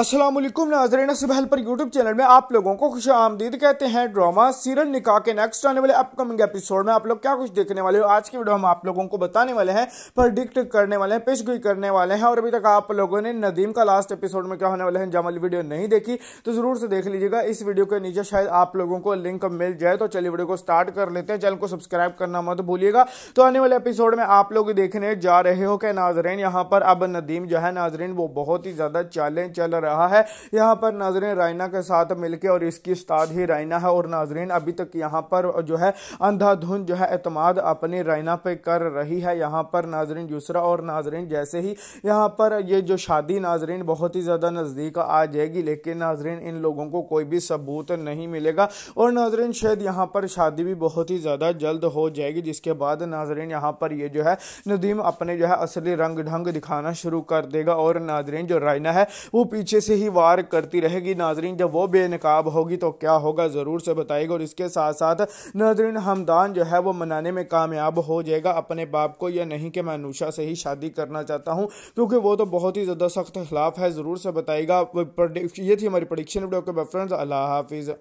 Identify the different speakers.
Speaker 1: असलम नाजरन सुबहल पर YouTube channel में आप लोगों को खुश आमदीद कहते हैं ड्रामा सीरल निकाह के नेक्स्ट आने वाले अपकमिंग एपिसोड में आप लोग क्या कुछ देखने वाले हो आज की वीडियो हम आप लोगों को बताने वाले हैं प्रडिक्ट करने वाले हैं पेशगोई करने वाले हैं और अभी तक आप लोगों ने नदीम का लास्ट एपिसोड में क्या होने हैं है जमल वीडियो नहीं देखी तो ज़रूर से देख लीजिएगा इस वीडियो के नीचे शायद आप लोगों को लिंक मिल जाए तो चलिए वीडियो को स्टार्ट कर लेते हैं चैनल को सब्सक्राइब करना मत भूलिएगा तो आने वाले एपिसोड में आप लोग देखने जा रहे हो क्या नाजरेन यहाँ पर अब नदीम जो है नाजरेन वो बहुत ही ज़्यादा चैलेंज चल रहा है यहाँ पर नाजरीन रायना के साथ मिलकर और इसकी उस्ताद ही रैना है और नाजरीन अभी तक यहाँ पर जो है अंधाधुन जो है अतमाद अपनी रैना पे कर रही है यहाँ पर नाजरीन यूसरा और नाजरीन जैसे ही यहाँ पर ये जो शादी नाजरीन बहुत ही ज़्यादा नज़दीक आ जाएगी लेकिन नाजरीन इन लोगों को कोई भी सबूत नहीं मिलेगा और नाजरीन शायद यहाँ पर शादी भी बहुत ही ज़्यादा जल्द हो जाएगी जिसके बाद नाजरीन यहाँ पर ये जो है नदीम अपने जो है असली रंग ढंग दिखाना शुरू कर देगा और नाजरीन जो रायना है वो पीछे पीछे से ही वार करती रहेगी नाजरीन जब वो बेनकाब होगी तो क्या होगा ज़रूर से बताएगा और इसके साथ साथ नाजरीन हमदान जो है वो मनाने में कामयाब हो जाएगा अपने बाप को या नहीं कि मैं अनुषा से ही शादी करना चाहता हूँ क्योंकि वो तो बहुत ही ज़्यादा सख्त खिलाफ है ज़रूर से बताएगा ये थी हमारी प्रडिक्शन वीडियो के फ्रेंड्स अल्लाह हाफिज़